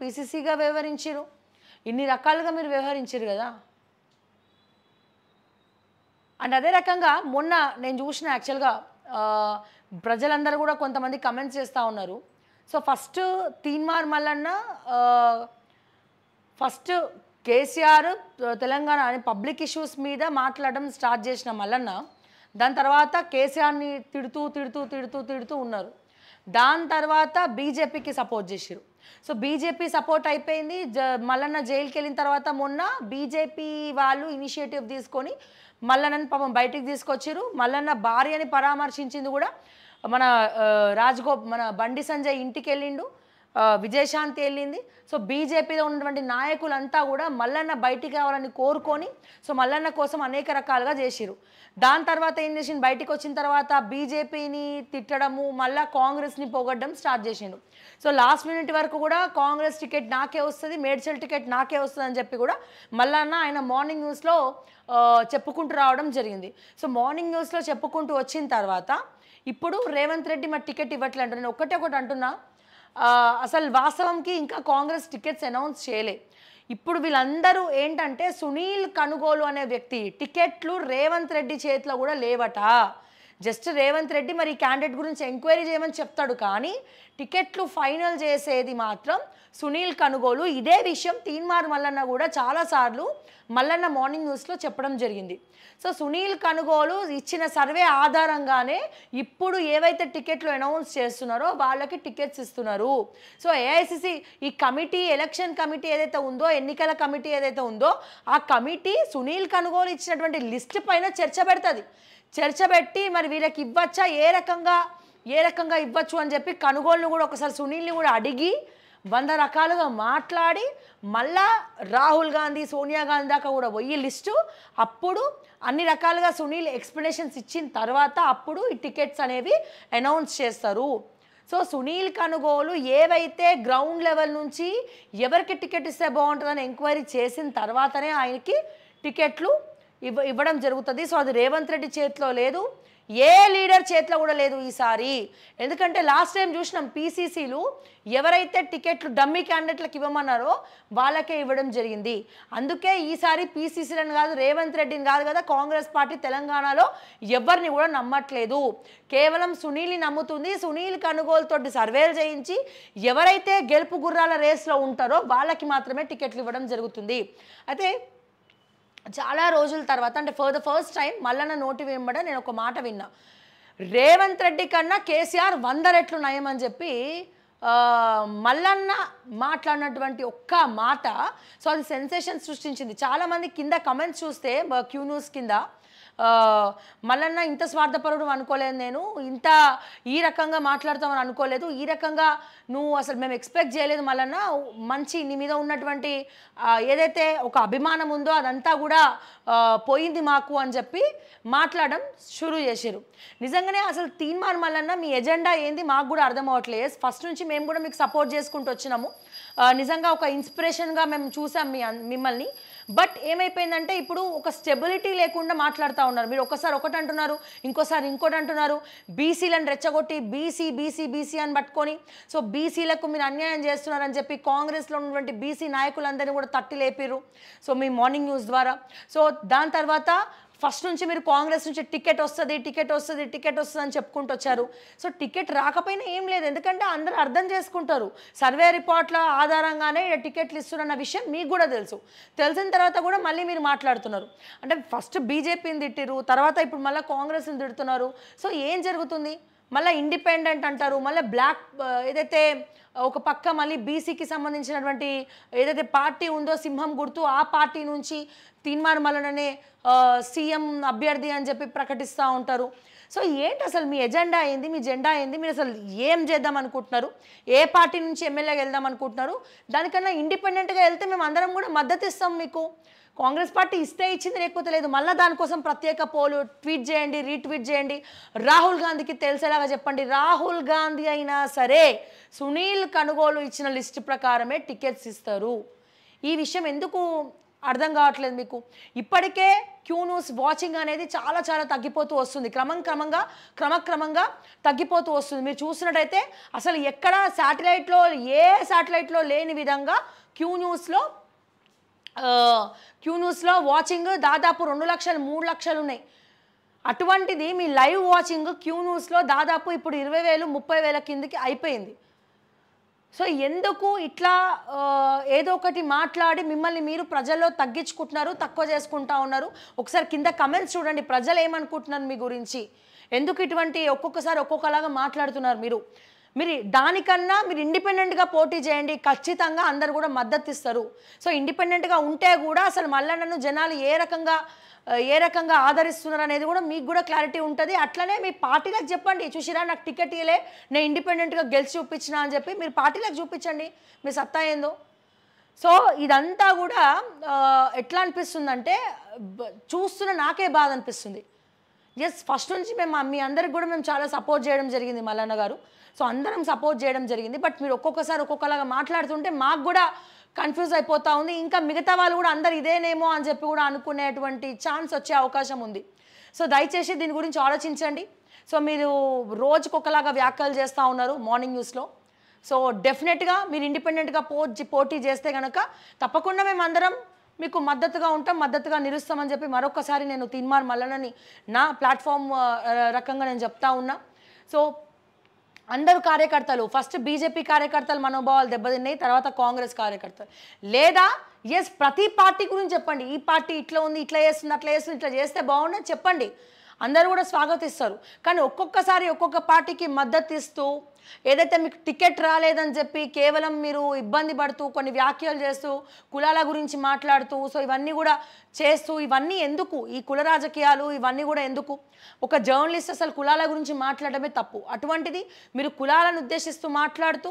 పీసీసీగా వ్యవహరించారు ఇన్ని రకాలుగా మీరు వ్యవహరించారు కదా అండ్ అదే రకంగా మొన్న నేను చూసిన యాక్చువల్గా ప్రజలందరూ కూడా కొంతమంది కమెంట్స్ చేస్తూ ఉన్నారు so first Teenmaar Mallanna first KCR Telangana అని పబ్లిక్ ఇష్యూస్ మీద మాట్లాడడం స్టార్ట్ చేసిన మల్లన్న దాని తర్వాత కేసీఆర్ని తిడుతూ తిడుతూ తిడుతూ తిడుతూ ఉన్నారు దాని తర్వాత బీజేపీకి సపోర్ట్ చేశారు సో బీజేపీ సపోర్ట్ అయిపోయింది జ మల్లన్న జైలుకి వెళ్ళిన తర్వాత మొన్న బీజేపీ వాళ్ళు ఇనిషియేటివ్ తీసుకొని మల్లన్నని పాపం బయటికి తీసుకొచ్చారు మల్లన్న భార్యని పరామర్శించింది కూడా మన రాజ్గోప్ మన బండి సంజయ్ ఇంటికి వెళ్ళిండు విజయశాంతి వెళ్ళింది సో బీజేపీలో ఉన్నటువంటి నాయకులంతా కూడా మల్లన్న బయటికి రావాలని కోరుకొని సో మల్లన్న కోసం అనేక రకాలుగా చేసిరు దాని తర్వాత ఏం చేసింది బయటికి వచ్చిన తర్వాత బీజేపీని తిట్టడము మళ్ళీ కాంగ్రెస్ని పోగొట్టడం స్టార్ట్ చేసిండు సో లాస్ట్ మినిట్ వరకు కూడా కాంగ్రెస్ టికెట్ నాకే వస్తుంది మేడ్చల్ టికెట్ నాకే వస్తుంది అని చెప్పి కూడా మల్లన్న ఆయన మార్నింగ్ న్యూస్లో చెప్పుకుంటూ రావడం జరిగింది సో మార్నింగ్ న్యూస్లో చెప్పుకుంటూ వచ్చిన తర్వాత ఇప్పుడు రేవంత్ రెడ్డి మా టికెట్ ఇవ్వట్లేదు నేను ఒకటే ఒకటి అంటున్నా అసలు వాస్తవంకి ఇంకా కాంగ్రెస్ టికెట్స్ అనౌన్స్ చేయలే ఇప్పుడు వీళ్ళందరూ ఏంటంటే సునీల్ కనుగోలు అనే వ్యక్తి టికెట్లు రేవంత్ రెడ్డి చేతిలో కూడా లేవట జస్ట్ రేవంత్ రెడ్డి మరి క్యాండిడేట్ గురించి ఎంక్వైరీ చేయమని చెప్తాడు కానీ టికెట్లు ఫైనల్ చేసేది మాత్రం సునీల్ కనుగోలు ఇదే విషయం తీన్మార్ మల్లన్న కూడా చాలాసార్లు మల్లన్న మార్నింగ్ న్యూస్లో చెప్పడం జరిగింది సో సునీల్ కనుగోలు ఇచ్చిన సర్వే ఆధారంగానే ఇప్పుడు ఏవైతే టికెట్లు అనౌన్స్ చేస్తున్నారో వాళ్ళకి టికెట్స్ ఇస్తున్నారు సో ఏఐసిసి ఈ కమిటీ ఎలక్షన్ కమిటీ ఏదైతే ఉందో ఎన్నికల కమిటీ ఏదైతే ఉందో ఆ కమిటీ సునీల్ కనుగోలు ఇచ్చినటువంటి లిస్ట్ పైన చర్చ పెడుతుంది చర్చ పెట్టి మరి వీళ్ళకి ఇవ్వచ్చా ఏ రకంగా ఏ రకంగా ఇవ్వచ్చు అని చెప్పి కనుగోలును కూడా ఒకసారి సునీల్ని కూడా అడిగి వంద రకాలుగా మాట్లాడి మళ్ళా రాహుల్ గాంధీ సోనియా గాంధీ దాకా కూడా పోయి లిస్టు అప్పుడు అన్ని రకాలుగా సునీల్ ఎక్స్ప్లెనేషన్స్ ఇచ్చిన తర్వాత అప్పుడు ఈ టికెట్స్ అనేవి అనౌన్స్ చేస్తారు సో సునీల్ కనుగోలు ఏవైతే గ్రౌండ్ లెవెల్ నుంచి ఎవరికి టికెట్ ఇస్తే బాగుంటుందని ఎంక్వైరీ చేసిన తర్వాతనే ఆయనకి టికెట్లు ఇవ్వ ఇవ్వడం జరుగుతుంది సో అది రేవంత్ రెడ్డి చేతిలో లేదు ఏ లీడర్ చేతిలో కూడా లేదు ఈసారి ఎందుకంటే లాస్ట్ టైం చూసినాం పీసీసీలు ఎవరైతే టికెట్లు డమ్మీ క్యాండిడేట్లకు ఇవ్వమన్నారో వాళ్ళకే ఇవ్వడం జరిగింది అందుకే ఈసారి పీసీసీలను కాదు రేవంత్ రెడ్డిని కాదు కదా కాంగ్రెస్ పార్టీ తెలంగాణలో ఎవరిని కూడా నమ్మట్లేదు కేవలం సునీల్ని నమ్ముతుంది సునీల్ కనుగోలుతోటి సర్వేలు చేయించి ఎవరైతే గెలుపు గుర్రాల రేస్లో ఉంటారో వాళ్ళకి మాత్రమే టికెట్లు ఇవ్వడం జరుగుతుంది అయితే చాలా రోజుల తర్వాత అంటే for the first time Mallanna నోటి వెంబడ నేను ఒక మాట విన్నా రేవంత్ రెడ్డి కన్నా కేసీఆర్ వంద రెట్లు నయం అని చెప్పి మల్లన్న మాట్లాడినటువంటి ఒక్క మాట సో అది సెన్సేషన్ సృష్టించింది చాలామంది కింద కమెంట్స్ చూస్తే క్యూ న్యూస్ కింద మళ్ళన్న ఇంత స్వార్థపరుడు అనుకోలేదు నేను ఇంత ఈ రకంగా మాట్లాడతామని అనుకోలేదు ఈ రకంగా నువ్వు అసలు మేము ఎక్స్పెక్ట్ చేయలేదు మళ్ళన్న మంచి నీ మీద ఉన్నటువంటి ఏదైతే ఒక అభిమానం ఉందో అదంతా కూడా పోయింది మాకు అని చెప్పి మాట్లాడడం షురు చేశారు నిజంగానే అసలు తీన్మార్ మళ్ళన్న మీ ఎజెండా ఏంది మాకు కూడా అర్థం అవ్వట్లేదు ఫస్ట్ నుంచి మేము కూడా మీకు సపోర్ట్ చేసుకుంటూ వచ్చినాము నిజంగా ఒక ఇన్స్పిరేషన్గా మేము చూసాం మీ మిమ్మల్ని బట్ ఏమైపోయిందంటే ఇప్పుడు ఒక స్టెబిలిటీ లేకుండా మాట్లాడుతూ ఉన్నారు మీరు ఒకసారి ఒకటి అంటున్నారు ఇంకోసారి ఇంకోటి అంటున్నారు బీసీలను రెచ్చగొట్టి బీసీ బీసీ బీసీ అని పట్టుకొని సో బీసీలకు మీరు అన్యాయం చేస్తున్నారని చెప్పి కాంగ్రెస్లో ఉన్నటువంటి బీసీ నాయకులందరినీ కూడా తట్టి లేపారు సో మీ మార్నింగ్ న్యూస్ ద్వారా సో దాని తర్వాత ఫస్ట్ నుంచి మీరు కాంగ్రెస్ నుంచి టికెట్ వస్తుంది టికెట్ వస్తుంది టికెట్ వస్తుంది అని చెప్పుకుంటూ వచ్చారు సో టికెట్ రాకపోయినా ఏం లేదు ఎందుకంటే అందరూ అర్థం చేసుకుంటారు సర్వే రిపోర్ట్ల ఆధారంగానే టికెట్లు ఇస్తున్న విషయం మీకు కూడా తెలుసు తెలిసిన తర్వాత కూడా మళ్ళీ మీరు మాట్లాడుతున్నారు అంటే ఫస్ట్ బీజేపీని తిట్టిరు తర్వాత ఇప్పుడు మళ్ళీ కాంగ్రెస్ని తిడుతున్నారు సో ఏం జరుగుతుంది మళ్ళీ ఇండిపెండెంట్ అంటారు మళ్ళీ బ్లాక్ ఏదైతే ఒక పక్క మళ్ళీ బీసీకి సంబంధించినటువంటి ఏదైతే పార్టీ ఉందో సింహం గుర్తు ఆ పార్టీ నుంచి తిన్మార్ మలననే సీఎం అభ్యర్థి అని చెప్పి ప్రకటిస్తూ ఉంటారు సో ఏంటి అసలు మీ ఎజెండా ఏంది మీ జెండా ఏంది మీరు అసలు ఏం చేద్దాం అనుకుంటున్నారు ఏ పార్టీ నుంచి ఎమ్మెల్యేగా వెళ్దాం అనుకుంటున్నారు దానికన్నా ఇండిపెండెంట్గా వెళ్తే మేము అందరం కూడా మద్దతు ఇస్తాం మీకు కాంగ్రెస్ పార్టీ ఇస్తే ఇచ్చింది లేకపోతే లేదు మళ్ళీ దానికోసం ప్రత్యేక పోలు ట్వీట్ చేయండి రీట్వీట్ చేయండి రాహుల్ గాంధీకి తెలిసేలాగా చెప్పండి రాహుల్ గాంధీ అయినా సరే సునీల్ కనుగోలు ఇచ్చిన లిస్ట్ ప్రకారమే టికెట్స్ ఇస్తారు ఈ విషయం ఎందుకు అర్థం కావట్లేదు మీకు ఇప్పటికే క్యూ న్యూస్ వాచింగ్ అనేది చాలా చాలా తగ్గిపోతూ వస్తుంది క్రమం క్రమంగా క్రమక్రమంగా తగ్గిపోతూ వస్తుంది మీరు చూసినట్టయితే అసలు ఎక్కడ శాటిలైట్లో ఏ శాటిలైట్లో లేని విధంగా క్యూ న్యూస్లో క్యూన్యూస్లో వాచింగ్ దాదాపు రెండు లక్షలు మూడు లక్షలు ఉన్నాయి అటువంటిది మీ లైవ్ వాచింగ్ క్యూన్యూస్లో దాదాపు ఇప్పుడు ఇరవై వేలు ముప్పై వేల కిందకి అయిపోయింది సో ఎందుకు ఇట్లా ఏదో ఒకటి మాట్లాడి మిమ్మల్ని మీరు ప్రజల్లో తగ్గించుకుంటున్నారు తక్కువ చేసుకుంటా ఉన్నారు ఒకసారి కింద కమెంట్స్ చూడండి ప్రజలు ఏమనుకుంటున్నారు మీ గురించి ఎందుకు ఇటువంటి ఒక్కొక్కసారి ఒక్కొక్కలాగా మాట్లాడుతున్నారు మీరు మీరు దానికన్నా మీరు ఇండిపెండెంట్గా పోటీ చేయండి ఖచ్చితంగా అందరు కూడా మద్దతు ఇస్తారు సో ఇండిపెండెంట్గా ఉంటే కూడా అసలు మళ్ళీ నన్ను జనాలు ఏ రకంగా ఏ రకంగా ఆదరిస్తున్నారు అనేది కూడా మీకు కూడా క్లారిటీ ఉంటుంది అట్లనే మీ పార్టీలకు చెప్పండి చూసిరా నాకు టికెట్ ఇవ్వలే నేను ఇండిపెండెంట్గా గెలిచి చూపించిన అని చెప్పి మీరు పార్టీలకు చూపించండి మీ సత్తా ఏందో సో ఇదంతా కూడా ఎట్లా అనిపిస్తుందంటే చూస్తున్న నాకే బాధ అనిపిస్తుంది ఎస్ ఫస్ట్ నుంచి మేము మీ అందరికి కూడా మేము చాలా సపోర్ట్ చేయడం జరిగింది మల్లన్న గారు సో అందరం సపోర్ట్ చేయడం జరిగింది బట్ మీరు ఒక్కొక్కసారి ఒక్కొక్కలాగా మాట్లాడుతుంటే మాకు కూడా కన్ఫ్యూజ్ అయిపోతూ ఉంది ఇంకా మిగతా వాళ్ళు కూడా అందరు ఇదేనేమో అని చెప్పి కూడా అనుకునేటువంటి ఛాన్స్ వచ్చే అవకాశం ఉంది సో దయచేసి దీని గురించి ఆలోచించండి సో మీరు రోజుకొకలాగా వ్యాఖ్యలు చేస్తూ ఉన్నారు మార్నింగ్ న్యూస్లో సో డెఫినెట్గా మీరు ఇండిపెండెంట్గా పోటీ చేస్తే కనుక తప్పకుండా మేము అందరం మీకు మద్దతుగా ఉంటాం మద్దతుగా నిలుస్తామని చెప్పి మరొకసారి నేను తిన్మార్ మల్లనని నా ప్లాట్ఫామ్ రకంగా నేను చెప్తా ఉన్నా సో అందరు కార్యకర్తలు ఫస్ట్ బీజేపీ కార్యకర్తల మనోభావాలు దెబ్బతిన్నాయి తర్వాత కాంగ్రెస్ కార్యకర్తలు లేదా ఎస్ ప్రతి పార్టీ గురించి చెప్పండి ఈ పార్టీ ఇట్లా ఉంది ఇట్లా చేస్తుంది అట్లా చేస్తుంది ఇట్లా చేస్తే బాగుండదు చెప్పండి అందరూ కూడా స్వాగతిస్తారు కానీ ఒక్కొక్కసారి ఒక్కొక్క పార్టీకి మద్దతు ఇస్తూ ఏదైతే మీకు టికెట్ రాలేదని చెప్పి కేవలం మీరు ఇబ్బంది పడుతూ కొన్ని వ్యాఖ్యలు చేస్తూ కులాల గురించి మాట్లాడుతూ సో ఇవన్నీ కూడా చేస్తూ ఇవన్నీ ఎందుకు ఈ కుల రాజకీయాలు ఇవన్నీ కూడా ఎందుకు ఒక జర్నలిస్ట్ అసలు కులాల గురించి మాట్లాడమే తప్పు అటువంటిది మీరు కులాలను ఉద్దేశిస్తూ మాట్లాడుతూ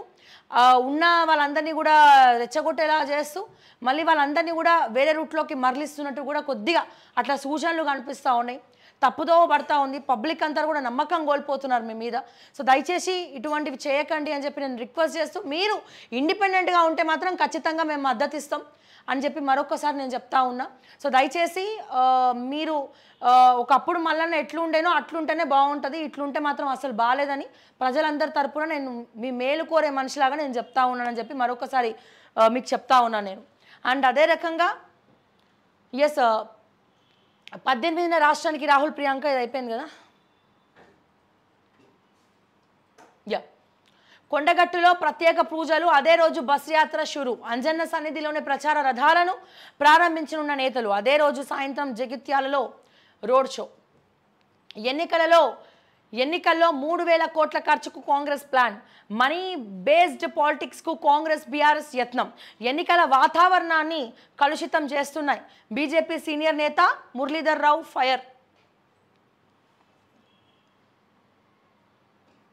ఉన్న వాళ్ళందరినీ కూడా రెచ్చగొట్టేలా చేస్తూ మళ్ళీ వాళ్ళందరినీ కూడా వేరే రూట్లోకి మరలిస్తున్నట్టు కూడా కొద్దిగా అట్లా సూచనలు కనిపిస్తూ ఉన్నాయి తప్పుదోవ పడతా ఉంది పబ్లిక్ అంతా కూడా నమ్మకం కోల్పోతున్నారు మీ మీద సో దయచేసి ఇటువంటివి చేయకండి అని చెప్పి నేను రిక్వెస్ట్ చేస్తూ మీరు ఇండిపెండెంట్గా ఉంటే మాత్రం ఖచ్చితంగా మేము మద్దతిస్తాం అని చెప్పి మరొకసారి నేను చెప్తా ఉన్నా సో దయచేసి మీరు ఒకప్పుడు మళ్ళీ ఎట్లుండేనో అట్లుంటేనే బాగుంటుంది ఇట్లుంటే మాత్రం అసలు బాగాలేదని ప్రజలందరి తరపున నేను మీ మేలు కోరే మనిషిలాగా నేను చెప్తా ఉన్నానని చెప్పి మరొకసారి మీకు చెప్తా ఉన్నా నేను అండ్ అదే రకంగా ఎస్ పద్దెనిమిదిన రాష్ట్రానికి రాహుల్ ప్రియాంక ఇది అయిపోయింది కదా యా కొండగట్టులో ప్రత్యేక పూజలు అదే రోజు బస్ యాత్ర షురు అంజన్న సన్నిధిలోని ప్రచార రథాలను ప్రారంభించనున్న నేతలు అదే రోజు సాయంత్రం జగిత్యాలలో రోడ్ షో ఎన్నికలలో ఎన్నికల్లో మూడు వేల కోట్ల ఖర్చుకు కాంగ్రెస్ ప్లాన్ మనీ బేస్డ్ పాలిటిక్స్కు కాంగ్రెస్ బీఆర్ఎస్ యత్నం ఎన్నికల వాతావరణాన్ని కలుషితం చేస్తున్నాయి బీజేపీ సీనియర్ నేత మురళీధర్ రావు ఫైర్